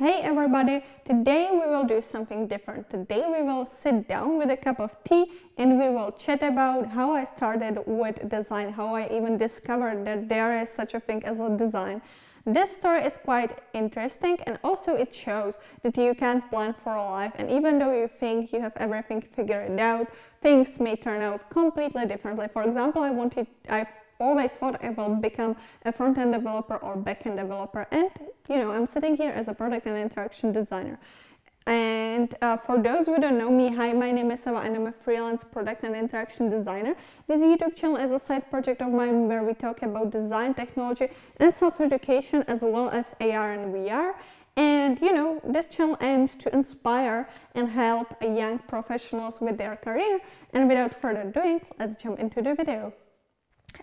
Hey everybody, today we will do something different. Today we will sit down with a cup of tea and we will chat about how I started with design, how I even discovered that there is such a thing as a design. This story is quite interesting and also it shows that you can plan for a life and even though you think you have everything figured out, things may turn out completely differently. For example, I wanted, I always thought I will become a front-end developer or back-end developer. And, you know, I'm sitting here as a product and interaction designer. And uh, for those who don't know me, hi, my name is Sava and I'm a freelance product and interaction designer. This YouTube channel is a side project of mine where we talk about design, technology and self-education as well as AR and VR. And you know, this channel aims to inspire and help young professionals with their career. And without further ado, let's jump into the video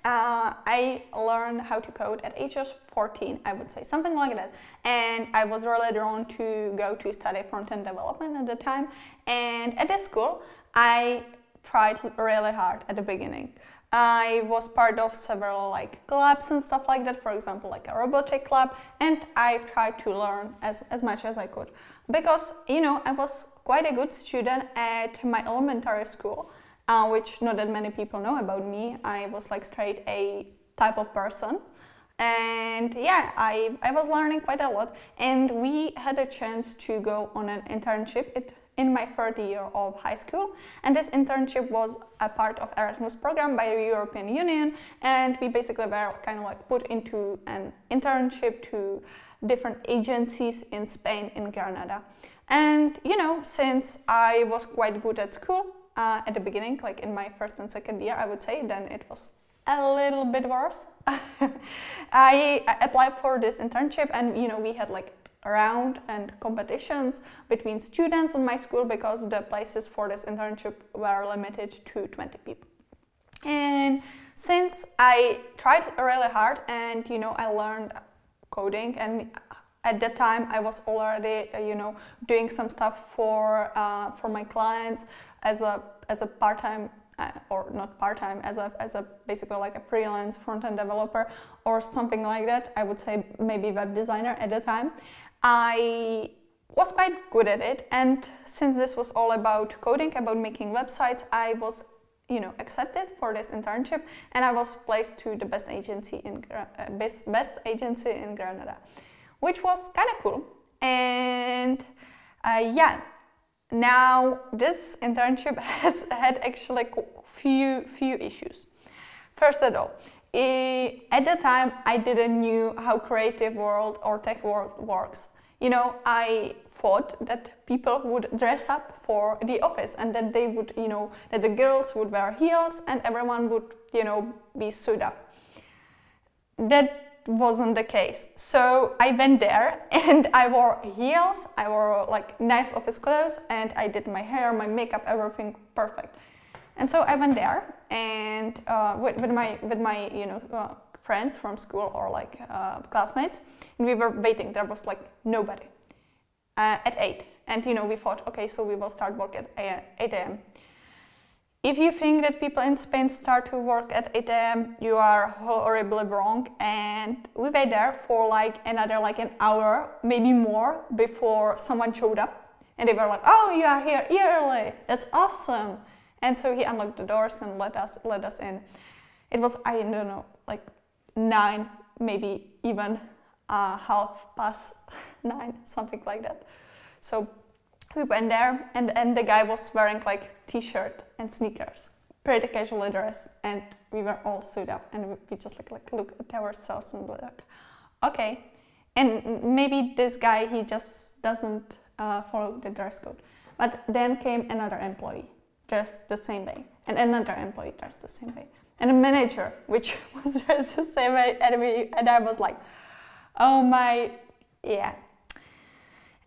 uh, I learned how to code at age of 14, I would say, something like that. And I was really drawn to go to study front-end development at the time. And at this school, I tried really hard at the beginning. I was part of several like clubs and stuff like that, for example, like a robotic club, and I tried to learn as, as much as I could. Because, you know, I was quite a good student at my elementary school uh, which not that many people know about me. I was like straight A type of person. And yeah, I, I was learning quite a lot. And we had a chance to go on an internship in my third year of high school. And this internship was a part of Erasmus program by the European Union. And we basically were kind of like put into an internship to different agencies in Spain, in Granada. And you know, since I was quite good at school, uh, at the beginning, like in my first and second year, I would say, then it was a little bit worse. I applied for this internship and, you know, we had like round and competitions between students in my school because the places for this internship were limited to 20 people. And since I tried really hard and, you know, I learned coding and at that time I was already, you know, doing some stuff for, uh, for my clients, as a as a part-time uh, or not part-time as a as a basically like a freelance front-end developer or something like that. I would say maybe web designer at the time. I was quite good at it, and since this was all about coding, about making websites, I was you know accepted for this internship, and I was placed to the best agency in uh, best best agency in Granada, which was kind of cool. And uh, yeah, now, this internship has had actually few few issues. First of all, at the time I didn't knew how creative world or tech world works. You know, I thought that people would dress up for the office and that they would, you know, that the girls would wear heels and everyone would, you know, be suited up. That wasn't the case. So I went there and I wore heels, I wore like nice office clothes and I did my hair, my makeup, everything perfect. And so I went there and uh, with, with, my, with my, you know, uh, friends from school or like uh, classmates and we were waiting, there was like nobody uh, at 8. And you know, we thought, okay, so we will start work at uh, 8 a.m. If you think that people in Spain start to work at 8 a.m., you are horribly wrong. And we were there for like another like an hour, maybe more, before someone showed up. And they were like, "Oh, you are here early. That's awesome." And so he unlocked the doors and let us let us in. It was I don't know like nine, maybe even uh, half past nine, something like that. So we went there, and and the guy was wearing like t-shirt and sneakers. Pretty casually dressed and we were all suited up and we just like, like look at ourselves and like, okay. And maybe this guy, he just doesn't uh, follow the dress code. But then came another employee dressed the same way and another employee dressed the same way and a manager which was dressed the same way and, we, and I was like, oh my, yeah.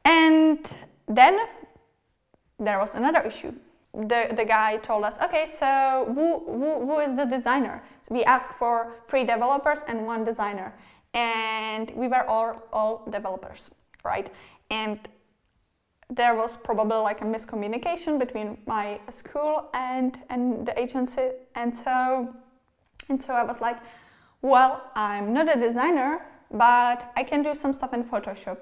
And then there was another issue the, the guy told us, okay, so who, who, who is the designer? So we asked for three developers and one designer. And we were all, all developers, right? And there was probably like a miscommunication between my school and, and the agency. And so, and so I was like, well, I'm not a designer, but I can do some stuff in Photoshop.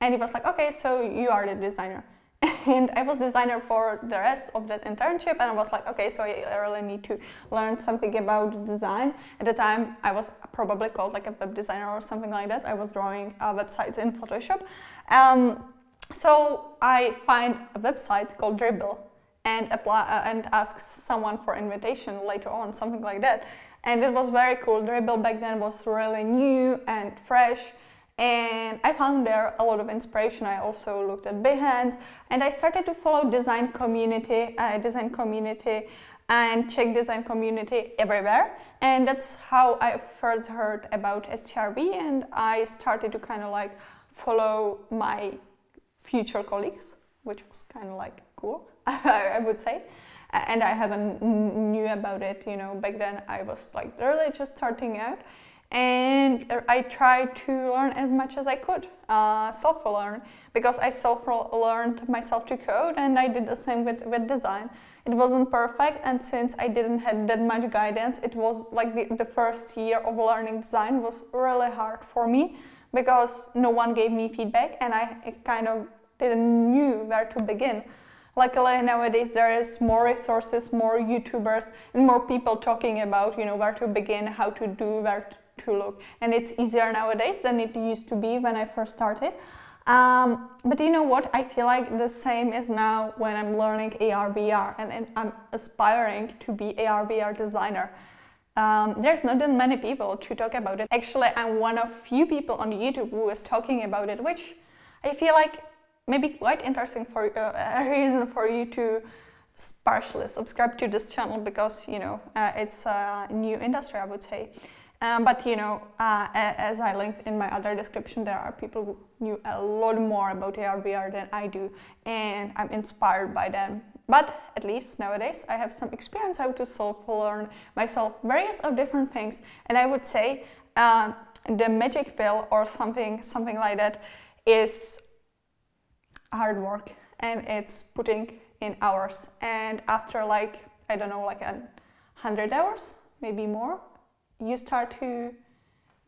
And he was like, okay, so you are the designer. and I was designer for the rest of that internship and I was like, okay, so I really need to learn something about design. At the time, I was probably called like a web designer or something like that. I was drawing uh, websites in Photoshop. Um, so I find a website called Dribble and apply uh, and ask someone for invitation later on, something like that. And it was very cool. Dribble back then was really new and fresh and I found there a lot of inspiration. I also looked at Behance and I started to follow design community, uh, design community and Czech design community everywhere. And that's how I first heard about STRB and I started to kind of like follow my future colleagues, which was kind of like cool, I would say. And I haven't knew about it, you know, back then I was like really just starting out and I tried to learn as much as I could, uh, self-learn, because I self-learned myself to code and I did the same with, with design. It wasn't perfect and since I didn't have that much guidance, it was like the, the first year of learning design was really hard for me because no one gave me feedback and I kind of didn't knew where to begin. Luckily nowadays there is more resources, more YouTubers and more people talking about, you know, where to begin, how to do, where to to look. And it's easier nowadays than it used to be when I first started. Um, but you know what? I feel like the same is now when I'm learning ARBR and, and I'm aspiring to be ARBR designer. Um, there's not that many people to talk about it. Actually, I'm one of few people on YouTube who is talking about it, which I feel like maybe quite interesting for uh, a reason for you to partially subscribe to this channel because you know uh, it's a new industry, I would say. Um, but you know, uh, as I linked in my other description, there are people who knew a lot more about AR/VR than I do, and I'm inspired by them. But at least nowadays, I have some experience how to self-learn myself various of different things, and I would say um, the magic pill or something, something like that, is hard work, and it's putting in hours. And after like I don't know, like a hundred hours, maybe more you start to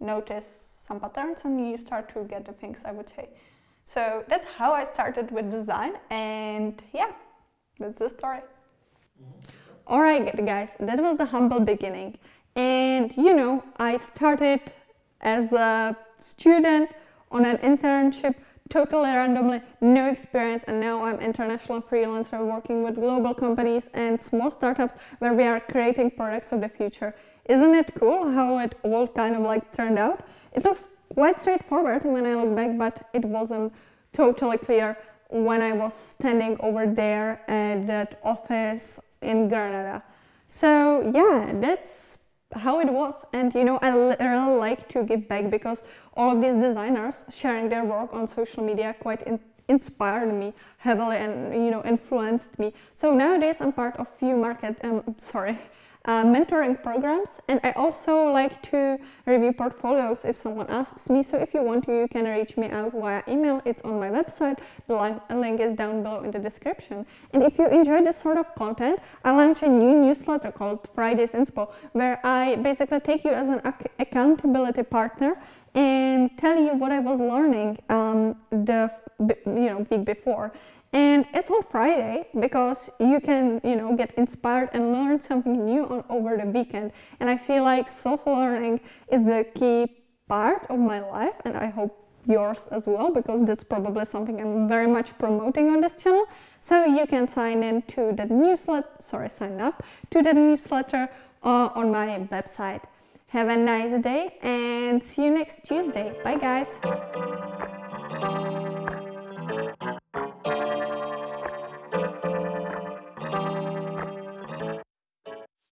notice some patterns and you start to get the things, I would say. So that's how I started with design and yeah, that's the story. Mm-hmm. All right, guys, that was the humble beginning. And you know, I started as a student on an internship totally randomly, no experience, and now I'm international freelancer working with global companies and small startups where we are creating products of the future. Isn't it cool how it all kind of like turned out? It looks quite straightforward when I look back, but it wasn't totally clear when I was standing over there at that office in Granada. So yeah, that's how it was and you know I really like to give back because all of these designers sharing their work on social media quite in inspired me heavily and you know influenced me so nowadays I'm part of few market um, sorry uh, mentoring programs. And I also like to review portfolios if someone asks me. So if you want to, you can reach me out via email. It's on my website. The link, link is down below in the description. And if you enjoy this sort of content, I launch a new newsletter called Fridays Inspo, where I basically take you as an ac accountability partner and tell you what I was learning um, the you know week before and it's on Friday because you can, you know, get inspired and learn something new on over the weekend. And I feel like self-learning is the key part of my life and I hope yours as well because that's probably something I'm very much promoting on this channel. So you can sign in to the newsletter, sorry, sign up to the newsletter uh, on my website. Have a nice day and see you next Tuesday. Bye guys!